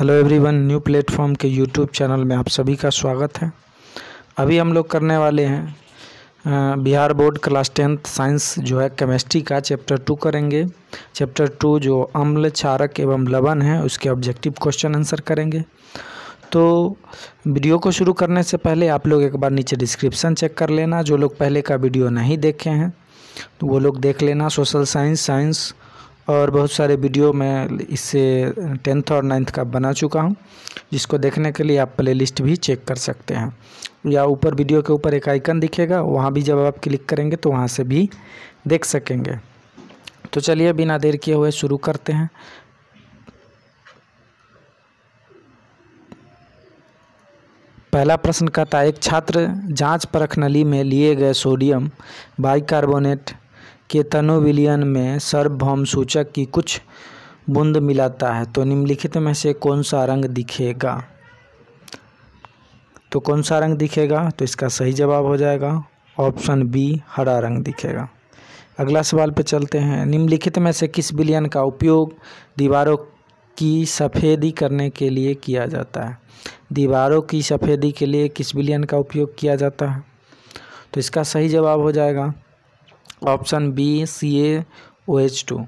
hello everyone new platform के YouTube channel में आप सभी का स्वागत है अभी हम लोग करने वाले हैं Bihar board class tenth science जो है केमिस्ट्री का चैप्टर टू करेंगे चैप्टर टू जो अम्ल क्षारक एवं लवण है उसके ऑब्जेक्टिव क्वेश्चन आंसर करेंगे तो वीडियो को शुरू करने से पहले आप लोग एक बार नीचे डिस्क्रिप्सन चेक कर लेना जो लोग पहले का वीडियो नहीं देखे हैं तो वो लोग देख लेना सोशल साइंस साइंस और बहुत सारे वीडियो मैं इससे टेंथ और नाइन्थ का बना चुका हूँ जिसको देखने के लिए आप प्लेलिस्ट भी चेक कर सकते हैं या ऊपर वीडियो के ऊपर एक आइकन दिखेगा वहाँ भी जब आप क्लिक करेंगे तो वहाँ से भी देख सकेंगे तो चलिए बिना देर किए हुए शुरू करते हैं पहला प्रश्न का था एक छात्र जांच नली में लिए गए सोडियम बाइकार्बोनेट के तनु में सर्वभौम सूचक की कुछ बूंद मिलाता है तो निम्नलिखित में से कौन सा रंग दिखेगा तो कौन सा रंग दिखेगा तो इसका सही जवाब हो जाएगा ऑप्शन बी हरा रंग दिखेगा अगला सवाल पे चलते हैं निम्नलिखित में से किस विलियन का उपयोग दीवारों की सफ़ेदी करने के लिए किया जाता है दीवारों की सफ़ेदी के लिए किस विलियन का उपयोग किया जाता है तो इसका सही जवाब हो जाएगा option B C A O H two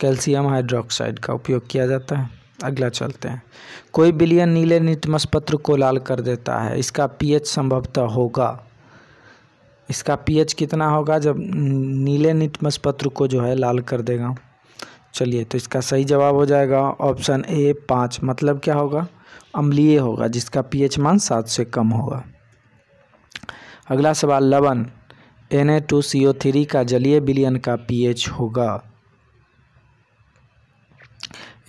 calcium hydroxide का उपयोग किया जाता है अगला चलते हैं कोई बिलियन नीले नीटमस पत्र को लाल कर देता है इसका पीएच संभवतः होगा इसका पीएच कितना होगा जब नीले नीटमस पत्र को जो है लाल कर देगा चलिए तो इसका सही जवाब हो जाएगा ऑप्शन ए पाँच मतलब क्या होगा अम्लीय होगा जिसका पीएच मान सात से कम होगा अगला सवाल लवन N A two C O three का जलीय विलयन का पीएच होगा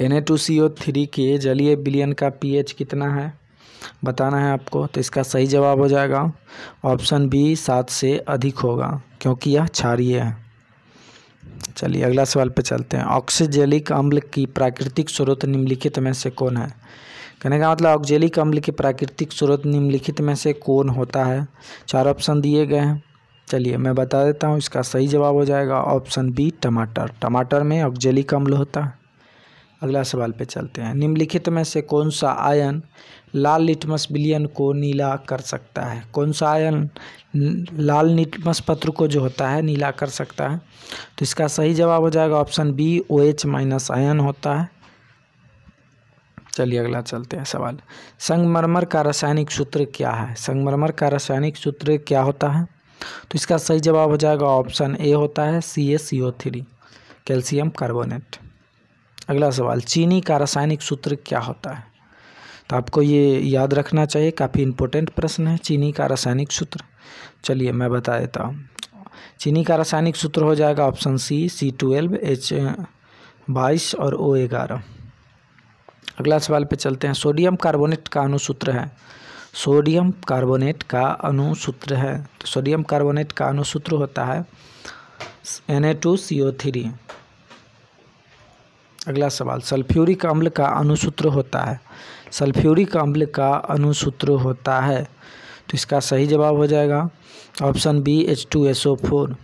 N A two C O three के जलीय विलयन का पीएच कितना है बताना है आपको तो इसका सही जवाब हो जाएगा ऑप्शन बी सात से अधिक होगा क्योंकि यह क्षारीय है चलिए अगला सवाल पे चलते हैं ऑक्सीजेलिक अम्ल की प्राकृतिक स्रोत निम्नलिखित में से कौन है कहने का मतलब ऑक्जेलिक अम्ल की प्राकृतिक स्रोत निम्नलिखित में से कौन होता है चार ऑप्शन दिए गए हैं चलिए मैं बता देता हूँ इसका सही जवाब हो जाएगा ऑप्शन बी टमाटर टमाटर में ऑक्जेलिक अम्ल होता है अगला सवाल पे चलते हैं निम्नलिखित में से कौन सा आयन लाल लिटमस बिलियन को नीला कर सकता है कौन सा आयन लाल लिटमस पत्र को जो होता है नीला कर सकता है तो इसका सही जवाब हो जाएगा option B O H minus ion होता है चलिए अगला चलते हैं सवाल संगमरमर का रासायनिक सूत्र क्या है संगमरमर का रासायनिक सूत्र क्या होता है तो इसका सही जवाब हो जाएगा ऑप्शन ए होता है C A C O three calcium carbonate अगला सवाल चीनी का रासायनिक सूत्र क्या होता है तो आपको ये याद रखना चाहिए काफ़ी इम्पोर्टेंट प्रश्न है चीनी का रासायनिक सूत्र चलिए मैं बता देता हूँ चीनी का रासायनिक सूत्र हो जाएगा option C C twelve H बाईस और ओ ग्यारह अगला सवाल पे चलते हैं सोडियम कार्बोनेट का अनुसूत्र है सोडियम कार्बोनेट का अनुसूत्र है तो सोडियम कार्बोनेट का अनुसूत्र होता है N A two C O three अगला सवाल सल्फ्यूरिक अम्ल का अनुसूत्र होता है सल्फ्यूरिक अम्ल का अनुसूत्र होता है तो इसका सही जवाब हो जाएगा option B H two S O four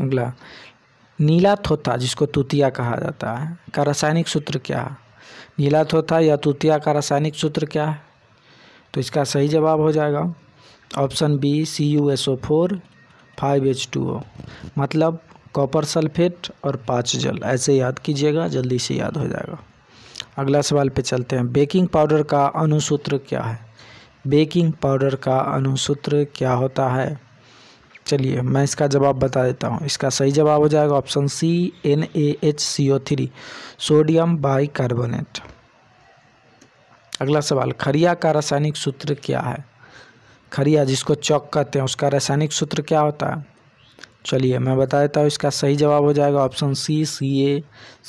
अगला नीला थोथा जिसको तूतिया कहा जाता है का रासायनिक सूत्र क्या है नीला थोथा या तूतिया का रासायनिक सूत्र क्या है तो इसका सही जवाब हो जाएगा option B C U S O four five H two O मतलब कॉपर सल्फेट और पाँच जल ऐसे याद कीजिएगा जल्दी से याद हो जाएगा अगला सवाल पे चलते हैं बेकिंग पाउडर का अनुसूत्र क्या है बेकिंग पाउडर का अनुसूत्र क्या होता है चलिए मैं इसका जवाब बता देता हूँ इसका सही जवाब हो जाएगा option C N A H C O three sodium bicarbonate अगला सवाल खरिया का रासायनिक सूत्र क्या है खरिया जिसको चौक कहते हैं उसका रासायनिक सूत्र क्या होता है चलिए मैं बता देता हूँ इसका सही जवाब हो जाएगा option C C A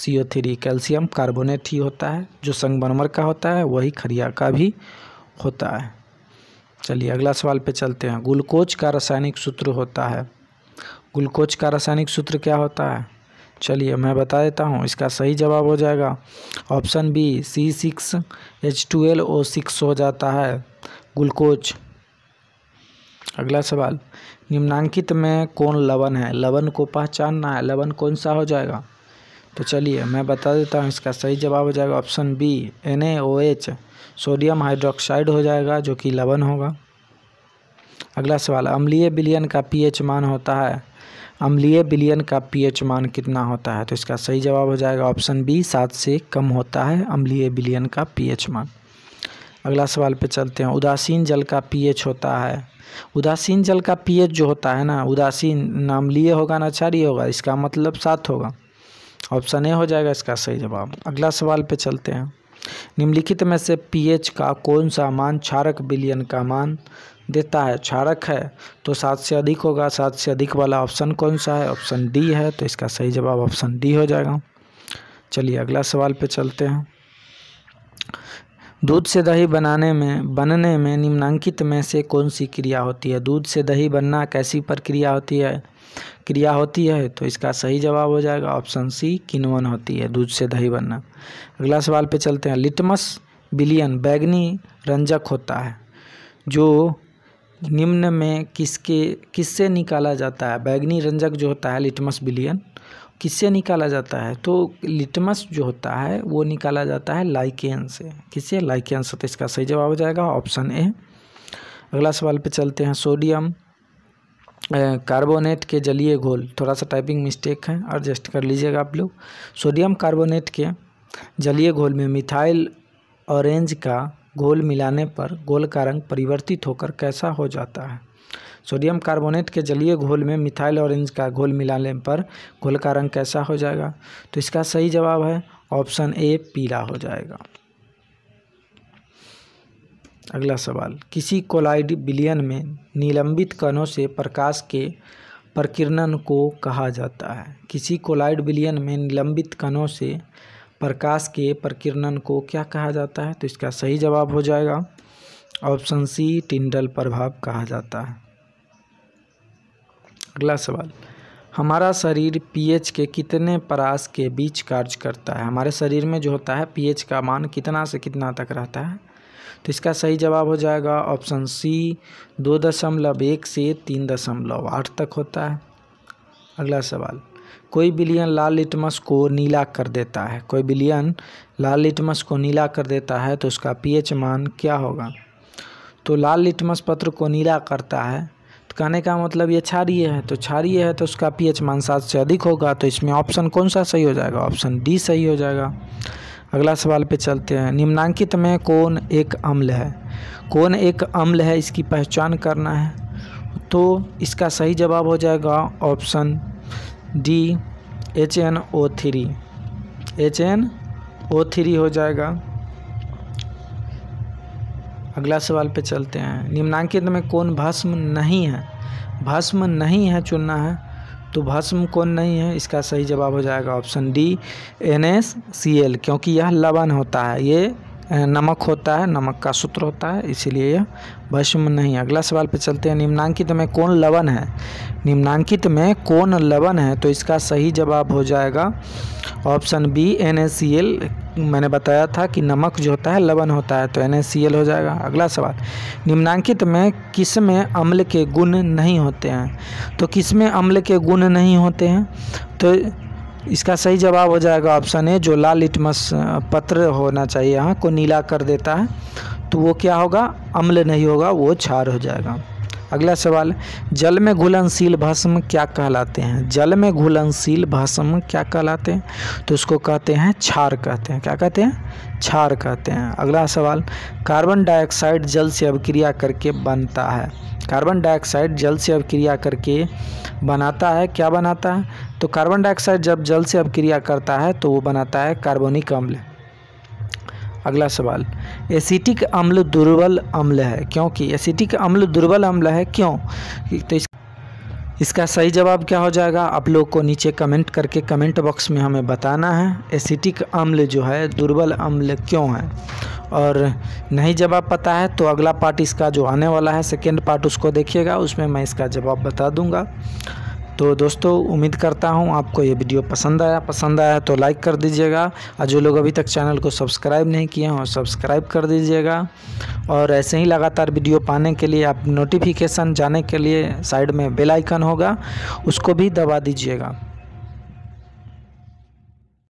C O three calcium carbonate ही होता है जो संगमरमर का होता है वही खरिया का भी होता है चलिए अगला सवाल पे चलते हैं ग्लूकोज का रासायनिक सूत्र होता है ग्लूकोज का रासायनिक सूत्र क्या होता है चलिए मैं बता देता हूँ इसका सही जवाब हो जाएगा option B C six H two L O six हो जाता है ग्लूकोज अगला सवाल निम्नांकित में कौन लवण है लवण को पहचानना है लवण कौन सा हो जाएगा तो चलिए मैं बता देता हूँ इसका सही जवाब हो जाएगा option B N sodium hydroxide हो जाएगा जो कि लवन होगा अगला सवाल अम्लीय बिलियन का पीएच मान होता है अम्लीय बिलियन का पीएच मान कितना होता है तो इसका सही जवाब हो जाएगा ऑप्शन बी सात से कम होता है अम्लीय बिलियन का पीएच मान अगला सवाल पे चलते हैं उदासीन जल का पीएच होता है उदासीन जल का पीएच जो होता है ना उदासीन अम्लीय होगा ना क्षारीय होगा इसका मतलब सात होगा ऑप्शन ए हो जाएगा इसका सही जवाब अगला सवाल पे चलते हैं निम्नलिखित में से पीएच का कौन सा मान क्षारक बिलियन का मान देता है क्षारक है तो सात से अधिक होगा सात से अधिक वाला ऑप्शन कौन सा है ऑप्शन डी है तो इसका सही जवाब ऑप्शन डी हो जाएगा चलिए अगला सवाल पे चलते हैं दूध से दही बनाने में बनने में निम्नांकित में से कौन सी क्रिया होती है दूध से दही बनना कैसी प्रक्रिया होती है क्रिया होती है तो इसका सही जवाब हो जाएगा ऑप्शन सी किनवन होती है दूध से दही बनना अगला सवाल पे चलते हैं लिटमस बिलियन बैगनी रंजक होता है जो निम्न में किसके किससे निकाला जाता है बैगनी रंजक जो होता है लिटमस बिलियन किससे निकाला जाता है तो लिटमस जो होता है वो निकाला जाता है लाइकेन से किससे लाइकेन से तो इसका सही जवाब हो जाएगा ऑप्शन ए अगला सवाल पे चलते हैं सोडियम कार्बोनेट के जलीय घोल थोड़ा सा टाइपिंग मिस्टेक है एडजस्ट कर लीजिएगा आप लोग सोडियम कार्बोनेट के जलीय घोल में मिथाइल ऑरेंज का घोल मिलाने पर घोल का रंग परिवर्तित होकर कैसा हो जाता है सोडियम कार्बोनेट के जलीय घोल में मिथाइल ऑरेंज का घोल मिलाने पर घोल का रंग कैसा हो जाएगा तो इसका सही जवाब है ऑप्शन ए पीला हो जाएगा अगला सवाल किसी कोलाइड बिलियन में निलंबित कणों से प्रकाश के प्रकीर्णन को कहा जाता है किसी कोलाइड बिलियन में निलंबित कणों से प्रकाश के प्रकीर्णन को क्या कहा जाता है तो इसका सही जवाब हो जाएगा ऑप्शन सी टिंडल प्रभाव कहा जाता है अगला सवाल हमारा शरीर पीएच के कितने परास के बीच कार्य करता है हमारे शरीर में जो होता है पीएच का मान कितना से कितना तक रहता है तो इसका सही जवाब हो जाएगा ऑप्शन सी दो दशमलव एक से तीन दशमलव आठ तक होता है अगला सवाल कोई बिलियन लाल लिटमस को नीला कर देता है कोई बिलियन लाल लिटमस को नीला कर देता है तो उसका पीएच मान क्या होगा तो लाल लिटमस पत्र को नीला करता है तो कहने का मतलब ये छारिय है तो क्षारीय है तो उसका पीएच मान सात से अधिक होगा तो इसमें ऑप्शन कौन सा सही हो जाएगा ऑप्शन डी सही हो जाएगा अगला सवाल पे चलते हैं निम्नांकित में कौन एक अम्ल है कौन एक अम्ल है इसकी पहचान करना है तो इसका सही जवाब हो जाएगा option D H N O three H N O three हो जाएगा अगला सवाल पे चलते हैं निम्नांकित में कौन भस्म नहीं है भस्म नहीं है चुनना है तो भस्म कौन नहीं है इसका सही जवाब हो जाएगा option D N S C L क्योंकि यह लवण होता है ये नमक होता है नमक का सूत्र होता है इसीलिए यह भस्म नहीं अगला सवाल पे चलते हैं निम्नांकित में कौन लवण है निम्नांकित में कौन लवण है तो इसका सही जवाब हो जाएगा ऑप्शन बी एन मैंने बताया था कि नमक जो होता है लवण होता है तो एन हो जाएगा अगला सवाल निम्नांकित में किस में अम्ल के गुण नहीं होते हैं तो किस में अम्ल के गुण नहीं होते हैं तो इसका सही जवाब हो जाएगा ऑप्शन ए जो लाल लिटमस पत्र होना चाहिए यहाँ को नीला कर देता है तो वो क्या होगा अम्ल नहीं होगा वो क्षार हो जाएगा अगला सवाल जल में घुलनशील भस्म क्या कहलाते हैं जल में घुलनशील भस्म क्या कहलाते हैं तो उसको कहते हैं छार कहते हैं क्या कहते हैं छार कहते हैं अगला सवाल कार्बन डाइऑक्साइड जल से अभिक्रिया करके बनता है कार्बन डाइऑक्साइड जल से अभिक्रिया करके बनाता है क्या बनाता है तो कार्बन डाइऑक्साइड जब जल से अभिक्रिया करता है तो वो बनाता है कार्बोनिक अम्ल अगला सवाल एसिटिक अम्ल दुर्बल अम्ल है क्योंकि एसिटिक अम्ल दुर्बल अम्ल है क्यों तो इस इसका सही जवाब क्या हो जाएगा आप लोग को नीचे कमेंट करके कमेंट बॉक्स में हमें बताना है एसिटिक अम्ल जो है दुर्बल अम्ल क्यों है और नहीं जवाब पता है तो अगला पार्ट इसका जो आने वाला है सेकेंड पार्ट उसको देखिएगा उसमें मैं इसका जवाब बता दूँगा तो दोस्तों उम्मीद करता हूँ आपको ये वीडियो पसंद आया पसंद आया तो लाइक कर दीजिएगा और जो लोग अभी तक चैनल को सब्सक्राइब नहीं किए हैं सब्सक्राइब कर दीजिएगा और ऐसे ही लगातार वीडियो पाने के लिए आप नोटिफिकेशन जाने के लिए साइड में बेल आइकन होगा उसको भी दबा दीजिएगा